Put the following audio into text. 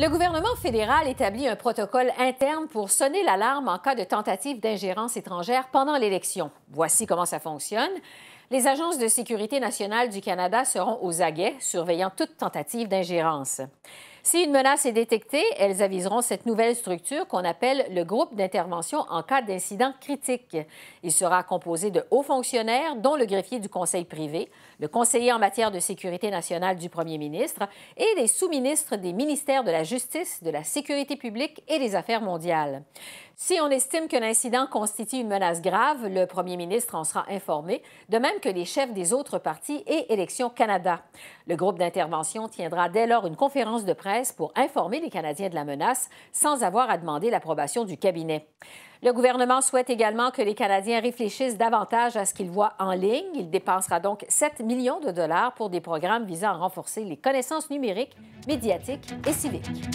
Le gouvernement fédéral établit un protocole interne pour sonner l'alarme en cas de tentative d'ingérence étrangère pendant l'élection. Voici comment ça fonctionne. Les agences de sécurité nationale du Canada seront aux aguets, surveillant toute tentative d'ingérence. Si une menace est détectée, elles aviseront cette nouvelle structure qu'on appelle le groupe d'intervention en cas d'incident critique. Il sera composé de hauts fonctionnaires, dont le greffier du Conseil privé, le conseiller en matière de sécurité nationale du Premier ministre et des sous-ministres des ministères de la Justice, de la Sécurité publique et des Affaires mondiales. Si on estime qu'un incident constitue une menace grave, le Premier ministre en sera informé, de même que les chefs des autres partis et Élections Canada. Le groupe d'intervention tiendra dès lors une conférence de presse pour informer les Canadiens de la menace sans avoir à demander l'approbation du cabinet. Le gouvernement souhaite également que les Canadiens réfléchissent davantage à ce qu'ils voient en ligne. Il dépensera donc 7 millions de dollars pour des programmes visant à renforcer les connaissances numériques, médiatiques et civiques.